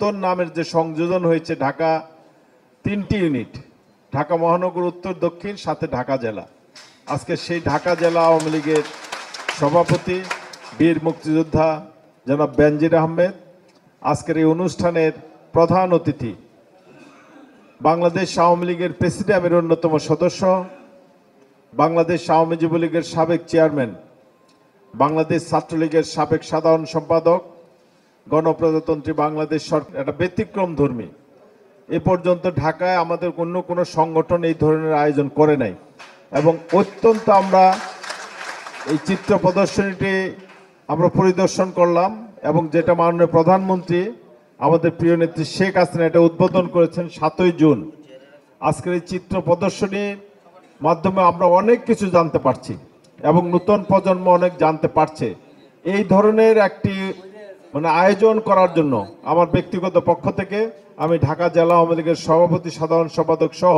উত্তর নামের যে সংযোজন হয়েছে ঢাকা তিনটি ইউনিট ঢাকা মহানগর উত্তর দক্ষিণ সাথে ঢাকা জেলা আজকে সেই ঢাকা জেলা আওয়ামী লীগের সভাপতি বীর মুক্তিযোদ্ধা জনাব বেনজির আহমেদ আজকের এই অনুষ্ঠানের প্রধান অতিথি বাংলাদেশ আওয়ামী লীগের প্রেসিডেন্টের অন্যতম সদস্য বাংলাদেশ আওয়ামী যুবলীগের সাবেক চেয়ারম্যান বাংলাদেশ ছাত্রলীগের সাবেক সাধারণ সম্পাদক গণপ্রজাতন্ত্রী বাংলাদেশ সরকার একটা ব্যতিক্রম ধর্মী এ পর্যন্ত ঢাকায় আমাদের অন্য কোনো সংগঠন এই ধরনের আয়োজন করে নাই এবং অত্যন্ত আমরা এই চিত্র প্রদর্শনীটি আমরা পরিদর্শন করলাম এবং যেটা মাননীয় প্রধানমন্ত্রী আমাদের প্রিয় নেত্রী শেখ হাসিনা এটা উদ্বোধন করেছেন সাতই জুন আজকের এই চিত্র প্রদর্শনীর মাধ্যমে আমরা অনেক কিছু জানতে পারছি এবং নতুন প্রজন্ম অনেক জানতে পারছে এই ধরনের একটি মানে আয়োজন করার জন্য আমার ব্যক্তিগত পক্ষ থেকে আমি ঢাকা জেলা আওয়ামী লীগের সভাপতি সাধারণ সম্পাদক সহ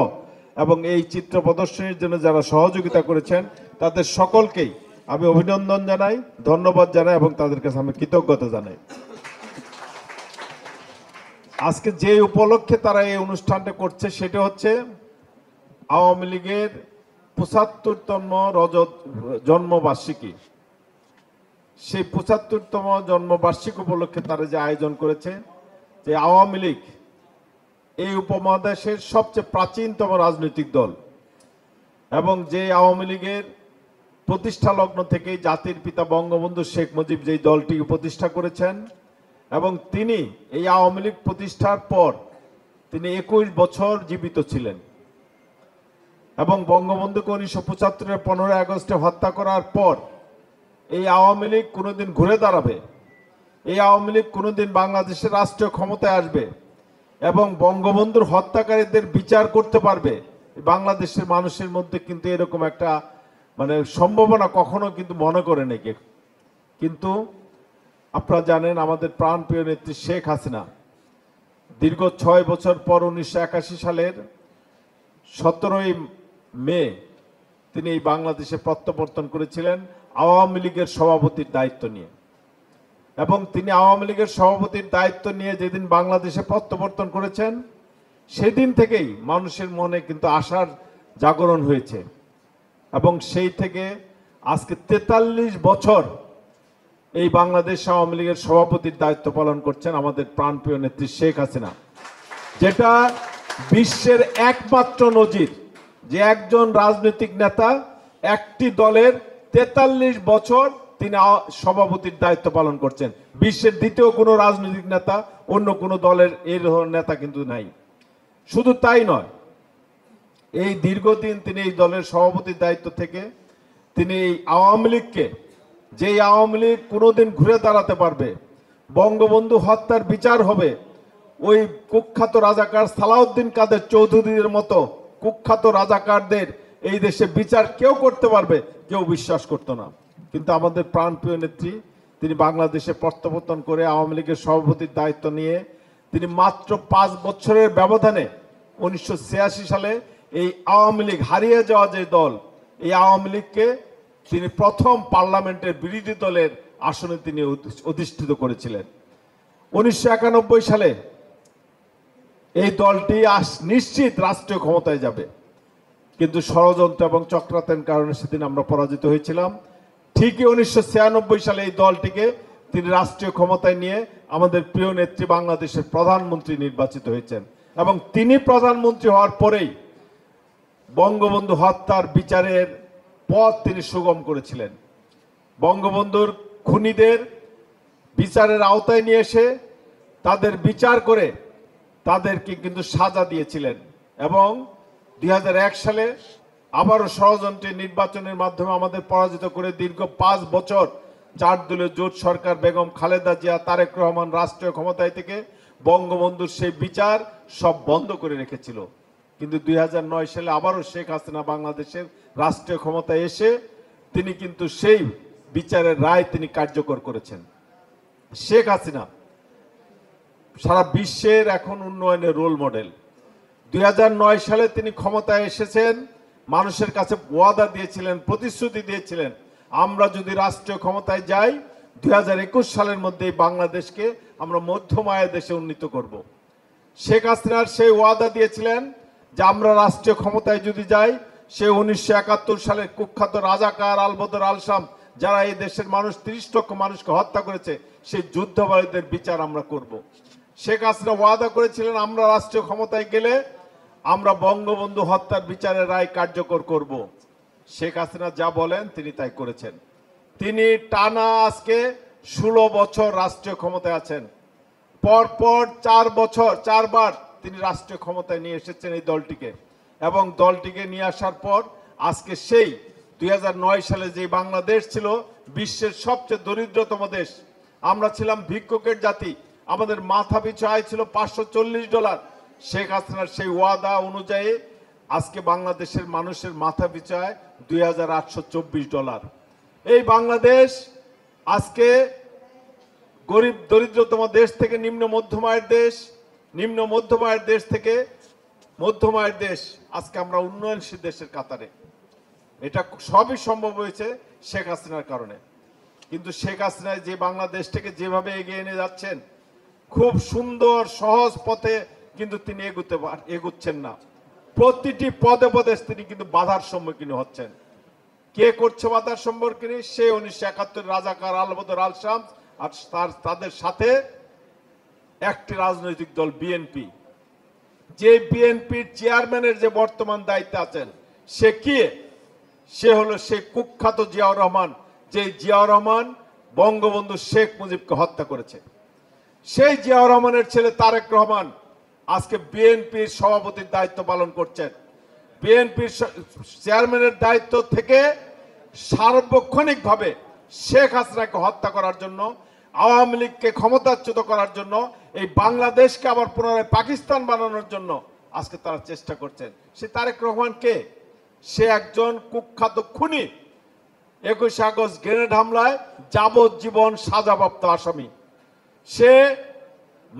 এবং এই চিত্র প্রদর্শনীর জন্য যারা সহযোগিতা করেছেন তাদের সকলকেই আমি অভিনন্দন জানাই ধন্যবাদ জানাই এবং তাদের কাছে আমি কৃতজ্ঞতা জানাই আজকে যে উপলক্ষে তারা এই অনুষ্ঠানটা করছে সেটা হচ্ছে আওয়ামী লীগের পঁচাত্তরতম রজত জন্মবার্ষিকী সেই পঁচাত্তরতম জন্মবার্ষিক উপলক্ষে তারা যে আয়োজন করেছে যে আওয়ামী লীগ এই উপমহাদেশের সবচেয়ে প্রাচীনতম রাজনৈতিক দল এবং যে আওয়ামী লীগের প্রতিষ্ঠা লগ্ন থেকে জাতির পিতা বঙ্গবন্ধু শেখ মুজিব যেই দলটি প্রতিষ্ঠা করেছেন এবং তিনি এই আওয়ামী লীগ প্রতিষ্ঠার পর তিনি একুশ বছর জীবিত ছিলেন এবং বঙ্গবন্ধুকে উনিশশো পঁচাত্তরের পনেরোই আগস্টে হত্যা করার পর এই আওয়ামী লীগ কোনোদিন ঘুরে দাঁড়াবে এই আওয়ামী লীগ কোনোদিন বাংলাদেশের রাষ্ট্রীয় ক্ষমতায় আসবে এবং বঙ্গবন্ধুর হত্যাকারীদের বিচার করতে পারবে বাংলাদেশের মানুষের মধ্যে কিন্তু এরকম একটা মানে সম্ভাবনা কখনো কিন্তু মনে করে নেই কিন্তু আপনারা জানেন আমাদের প্রাণপ্রিয় নেত্রী শেখ হাসিনা দীর্ঘ ছয় বছর পর উনিশশো সালের সতেরোই মে তিনি এই বাংলাদেশে প্রত্যাবর্তন করেছিলেন আওয়ামী লীগের সভাপতির দায়িত্ব নিয়ে এবং তিনি আওয়ামী লীগের সভাপতির দায়িত্ব নিয়ে যেদিন বাংলাদেশে প্রত্যাবর্তন করেছেন সেদিন থেকেই মানুষের মনে কিন্তু আশার জাগরণ হয়েছে এবং সেই থেকে আজকে ৪৩ বছর এই বাংলাদেশ আওয়ামী লীগের সভাপতির দায়িত্ব পালন করছেন আমাদের প্রাণপ্রিয় নেত্রী শেখ হাসিনা যেটা বিশ্বের একমাত্র নজির যে একজন রাজনৈতিক নেতা একটি দলের তেতাল্লিশ বছর তিনি সভাপতির দায়িত্ব পালন করছেন বিশ্বের দ্বিতীয় কোনো রাজনৈতিক নেতা অন্য কোনো দলের এই ধরনের নেতা কিন্তু নাই শুধু তাই নয় এই দীর্ঘদিন তিনি এই দলের সভাপতির দায়িত্ব থেকে তিনি এই আওয়ামী লীগকে যে আওয়ামী লীগ কোনোদিন ঘুরে দাঁড়াতে পারবে বঙ্গবন্ধু হত্যার বিচার হবে ওই কুখ্যাত রাজাকার সালাউদ্দিন কাদের চৌধুরীর মতো কুখ্যাত রাজাকারদের এই দেশে বিচার কেউ করতে পারবে কেউ বিশ্বাস করতো না কিন্তু আমাদের প্রাণপ্রিয় নেত্রী তিনি বাংলাদেশে প্রত্যাবর্তন করে আওয়ামী লীগের সভাপতির দায়িত্ব নিয়ে তিনি মাত্র পাঁচ বছরের ব্যবধানে উনিশশো সালে এই আওয়ামী লীগ হারিয়ে যাওয়া যে দল এই আওয়ামী লীগকে তিনি প্রথম পার্লামেন্টের বিরোধী দলের আসনে তিনি অধিষ্ঠিত করেছিলেন উনিশশো সালে এই দলটি নিশ্চিত রাষ্ট্রীয় ক্ষমতায় যাবে কিন্তু ষড়যন্ত্র এবং চক্রাতের কারণে সেদিন আমরা পরাজিত হয়েছিলাম ঠিকই উনিশশো সালে এই দলটিকে তিনি রাষ্ট্রীয় ক্ষমতায় নিয়ে আমাদের প্রিয় নেত্রী বাংলাদেশের প্রধানমন্ত্রী নির্বাচিত হয়েছেন এবং তিনি প্রধানমন্ত্রী হওয়ার পরেই বঙ্গবন্ধু হত্যার বিচারের পথ তিনি সুগম করেছিলেন বঙ্গবন্ধুর খুনিদের বিচারের আওতায় নিয়ে এসে তাদের বিচার করে তাদেরকে কিন্তু সাজা দিয়েছিলেন এবং 2001 সালে আবারও ষড়যন্ত্রে নির্বাচনের মাধ্যমে আমাদের পরাজিত করে দীর্ঘ পাঁচ বছর চার দলের জোট সরকার বেগম খালেদা জিয়া তারেক রহমান রাষ্ট্রীয় ক্ষমতায় থেকে বঙ্গবন্ধুর সেই বিচার সব বন্ধ করে রেখেছিল কিন্তু দুই সালে আবারও শেখ হাসিনা বাংলাদেশের রাষ্ট্রীয় ক্ষমতায় এসে তিনি কিন্তু সেই বিচারের রায় তিনি কার্যকর করেছেন শেখ হাসিনা সারা বিশ্বের এখন উন্নয়নের রোল মডেল দুই সালে তিনি ক্ষমতায় এসেছেন মানুষের কাছে ওয়াদা দিয়েছিলেন প্রতিশ্রুতি দিয়েছিলেন আমরা যদি রাষ্ট্রীয় ক্ষমতায় যাই দুই সালের মধ্যেই বাংলাদেশকে আমরা মধ্যমায় দেশে উন্নীত করব। শেখ হাসিনার সেই ওয়াদা দিয়েছিলেন যে আমরা রাষ্ট্রীয় ক্ষমতায় যদি যাই সে উনিশশো একাত্তর সালের কুখ্যাত রাজাকার আলবদর আলসাম যারা এই দেশের মানুষ ত্রিশ লক্ষ মানুষকে হত্যা করেছে সেই যুদ্ধবাদীদের বিচার আমরা করব। শেখ হাসিনা ওয়াদা করেছিলেন আমরা রাষ্ট্রীয় ক্ষমতায় গেলে আমরা বঙ্গবন্ধু হত্যার বিচারের রায় কার্যকর করব শেখ হাসিনা যা বলেন তিনি তাই করেছেন তিনি টানা আজকে ষোলো বছর রাষ্ট্রীয় ক্ষমতায় আছেন পরপর চার বছর চারবার তিনি রাষ্ট্রীয় ক্ষমতায় নিয়ে এসেছেন এই দলটিকে এবং দলটিকে নিয়ে আসার পর আজকে সেই দুই সালে যে বাংলাদেশ ছিল বিশ্বের সবচেয়ে দরিদ্রতম দেশ আমরা ছিলাম ভিক্ষকের জাতি আমাদের মাথা পিছু আয় ছিল পাঁচশো ডলার শেখ হাসিনার সেই ওয়াদা অনুযায়ী আজকে বাংলাদেশের মানুষের মাথা পিছায় দুই ডলার এই বাংলাদেশ আজকে গরিব দরিদ্রতম দেশ থেকে নিম্ন মধ্যম আয়ের দেশ নিম্ন মধ্যম আয়ের দেশ থেকে মধ্যম আয়ের দেশ আজকে আমরা উন্নয়নশীল দেশের কাতারে এটা সবই সম্ভব হয়েছে শেখ হাসিনার কারণে কিন্তু শেখ হাসিনা যে বাংলাদেশটাকে যেভাবে এগিয়ে এনে যাচ্ছেন খুব সুন্দর সহজ পথে কিন্তু তিনি এগুতে এগুচ্ছেন না প্রতিটি পদে পদে তিনি কিন্তু বাধার সম্মুখীন হচ্ছেন কে করছে বাধার সম্পর্কে সে উনিশশো একাত্তর রাজাকার আলবদর আল শাম আর তার তাদের সাথে একটি রাজনৈতিক দল বিএনপি যে বিএনপির চেয়ারম্যানের যে বর্তমান দায়িত্বে আছেন সে কি সে হলো সে কুখ্যাত জিয়াউর রহমান যে জিয়াউর রহমান বঙ্গবন্ধু শেখ মুজিবকে হত্যা করেছে সেই জিয়াউর রহমানের ছেলে তারেক রহমান আজকে বিএনপির সভাপতির দায়িত্ব পালন করছেন বিএনপির চেয়ারম্যানের দায়িত্ব থেকে সার্বক্ষণিকভাবে শেখ হাসিনাকে হত্যা করার জন্য আওয়ামী লীগকে ক্ষমতাচ্যুত করার জন্য এই বাংলাদেশকে আবার পুনরায় পাকিস্তান বানানোর জন্য আজকে তারা চেষ্টা করছেন সে তারেক রহমান কে সে একজন কুখ্যাত খুনি একুশে আগস্ট গ্রেনেড হামলায় যাবজ্জীবন সাজাপ্রাপ্ত আসামি সে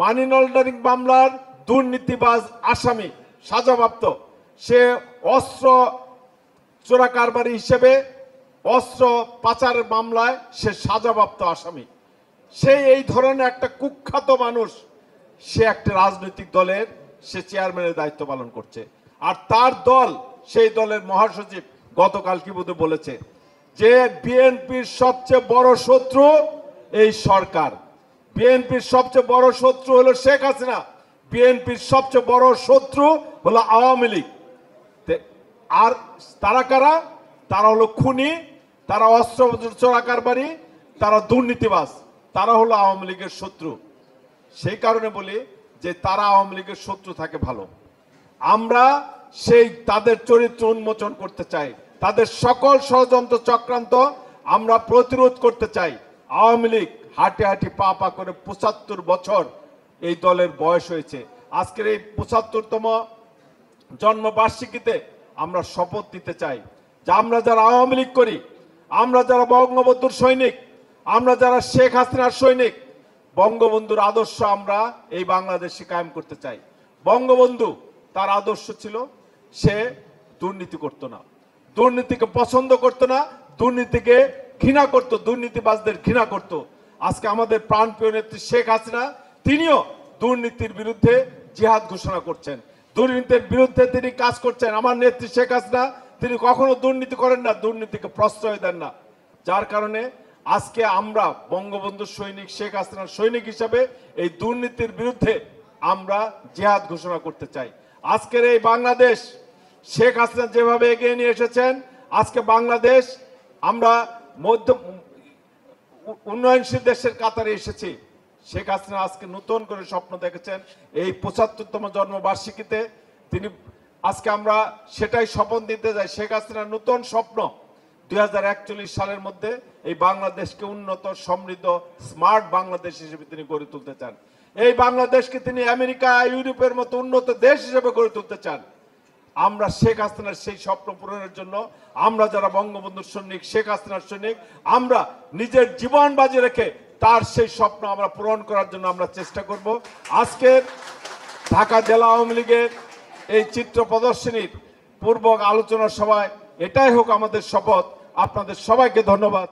মানি লন্ডারিং মামলার দুর্নীতিবাজ আসামি সাজাপ্রাপ্ত সে অস্ত্র চোরাকারবারি হিসেবে অস্ত্র পাচার মামলায় সে সাজাপ্রাপ্ত আসামি সে এই ধরনের একটা কুখ্যাত মানুষ সে একটা রাজনৈতিক দলের সে চেয়ারম্যানের দায়িত্ব পালন করছে আর তার দল সেই দলের মহাসচিব গতকাল কি বোধ বলেছে যে বিএনপির সবচেয়ে বড় শত্রু এই সরকার বিএনপির সবচেয়ে বড় শত্রু হলো শেখ হাসিনা বিএনপির সবচেয়ে বড় শত্রু হলো আওয়ামী লীগ আর তারা কারা তারা হলো খুনি তারা অস্ত্র চোরাকারবারি তারা দুর্নীতিবাস তারা হলো আওয়ামী লীগের শত্রু সেই কারণে বলি যে তারা আওয়ামী লীগের শত্রু থাকে ভালো আমরা সেই তাদের চরিত্র উন্মোচন করতে চাই তাদের সকল ষড়যন্ত্র চক্রান্ত আমরা প্রতিরোধ করতে চাই আওয়ামী লীগ হাঁটি হাঁটি পা পা করে পঁচাত্তর বছর এই দলের বয়স হয়েছে আজকের এই পঁচাত্তরতম জন্মবার্ষিকীতে আমরা শপথ দিতে চাই যে আমরা যারা আওয়ামী লীগ করি আমরা যারা বঙ্গবন্ধুর সৈনিক আমরা যারা শেখ হাসিনার সৈনিক বঙ্গবন্ধুর আদর্শ আমরা এই বাংলাদেশে কায়েম করতে চাই বঙ্গবন্ধু তার আদর্শ ছিল সে দুর্নীতি করতো না দুর্নীতিকে পছন্দ করতো না দুর্নীতিকে ঘৃণা করত দুর্নীতিবাজদের ঘৃণা করত আজকে আমাদের প্রাণপ্রিয় নেত্রী শেখ হাসিনা তিনিও দুর্নীতির বিরুদ্ধে জিহাদ ঘোষণা করছেন দুর্নীতির বিরুদ্ধে তিনি কাজ করছেন আমার নেত্রী শেখ হাসিনা তিনি কখনো দুর্নীতি করেন না দুর্নীতিকে প্রশ্রয় দেন না যার কারণে আজকে আমরা বঙ্গবন্ধু সৈনিক শেখ হাসিনার সৈনিক হিসাবে এই দুর্নীতির বিরুদ্ধে আমরা জেহাদ ঘোষণা করতে চাই আজকের এই বাংলাদেশ শেখ হাসিনা যেভাবে এগিয়ে নিয়ে এসেছেন আজকে বাংলাদেশ আমরা মধ্য উন্নয়নশীল দেশের কাতারে এসেছি শেখ হাসিনা আজকে নতুন করে স্বপ্ন দেখেছেন এই পঁচাত্তরতম জন্মবার্ষিকীতে তিনি আজকে আমরা সেটাই স্বপন দিতে যাই শেখ হাসিনার নতুন স্বপ্ন দুই সালের মধ্যে এই বাংলাদেশকে উন্নত সমৃদ্ধ স্মার্ট বাংলাদেশ হিসেবে তিনি গড়ে তুলতে চান এই বাংলাদেশকে তিনি আমেরিকা ইউরোপের মতো উন্নত দেশ হিসেবে গড়ে তুলতে চান আমরা শেখ হাসিনার সেই স্বপ্ন পূরণের জন্য আমরা যারা বঙ্গবন্ধুর সৈনিক শেখ হাসিনার সৈনিক আমরা নিজের জীবন বাজি রেখে তার সেই স্বপ্ন আমরা পূরণ করার জন্য আমরা চেষ্টা করব আজকের ঢাকা জেলা আওয়ামী লীগের এই চিত্র প্রদর্শনীর পূর্বক আলোচনা সভায় এটাই হোক আমাদের শপথ আপনাদের সবাইকে ধন্যবাদ